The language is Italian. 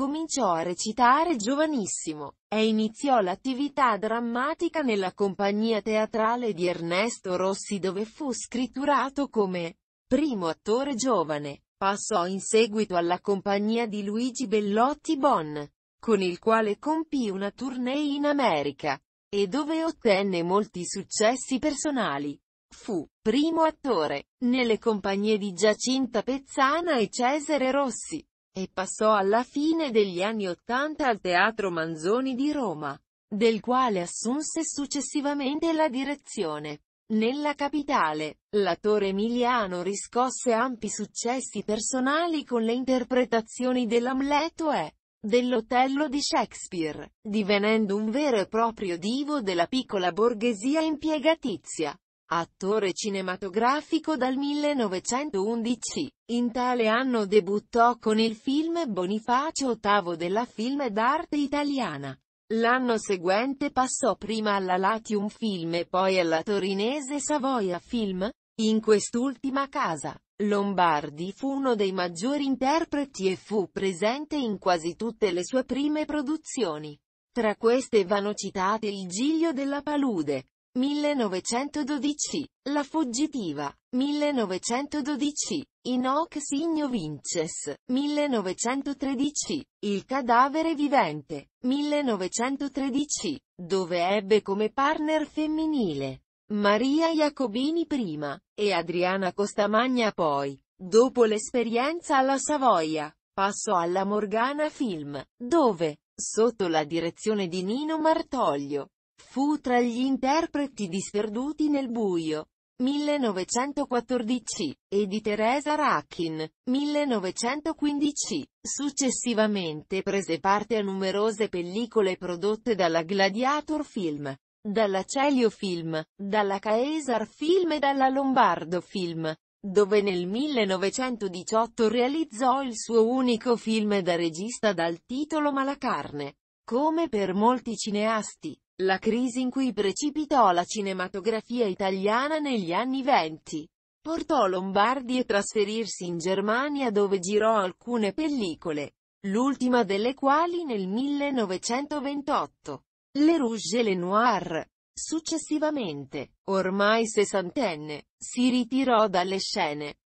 cominciò a recitare giovanissimo, e iniziò l'attività drammatica nella compagnia teatrale di Ernesto Rossi dove fu scritturato come primo attore giovane. Passò in seguito alla compagnia di Luigi Bellotti Bon, con il quale compì una tournée in America, e dove ottenne molti successi personali. Fu primo attore nelle compagnie di Giacinta Pezzana e Cesare Rossi e passò alla fine degli anni Ottanta al Teatro Manzoni di Roma, del quale assunse successivamente la direzione. Nella capitale, l'attore emiliano riscosse ampi successi personali con le interpretazioni dell'Amleto e dell'Otello di Shakespeare, divenendo un vero e proprio divo della piccola borghesia impiegatizia. Attore cinematografico dal 1911, in tale anno debuttò con il film Bonifacio VIII della Film d'arte italiana. L'anno seguente passò prima alla Latium Film e poi alla torinese Savoia Film. In quest'ultima casa, Lombardi fu uno dei maggiori interpreti e fu presente in quasi tutte le sue prime produzioni. Tra queste vanno citate Il Giglio della Palude, 1912, La fuggitiva, 1912, Inoc Signo Vinces, 1913, Il cadavere vivente, 1913, dove ebbe come partner femminile Maria Jacobini prima, e Adriana Costamagna poi. Dopo l'esperienza alla Savoia, passò alla Morgana Film, dove, sotto la direzione di Nino Martoglio, Fu tra gli interpreti di Sperduti nel buio, 1914, e di Teresa Rackin, 1915. Successivamente prese parte a numerose pellicole prodotte dalla Gladiator Film, dalla Celio Film, dalla Caesar Film e dalla Lombardo Film, dove nel 1918 realizzò il suo unico film da regista dal titolo Malacarne. Come per molti cineasti, la crisi in cui precipitò la cinematografia italiana negli anni venti. Portò Lombardi a trasferirsi in Germania dove girò alcune pellicole, l'ultima delle quali nel 1928. Le Rouge et le Noir. Successivamente, ormai sessantenne, si ritirò dalle scene,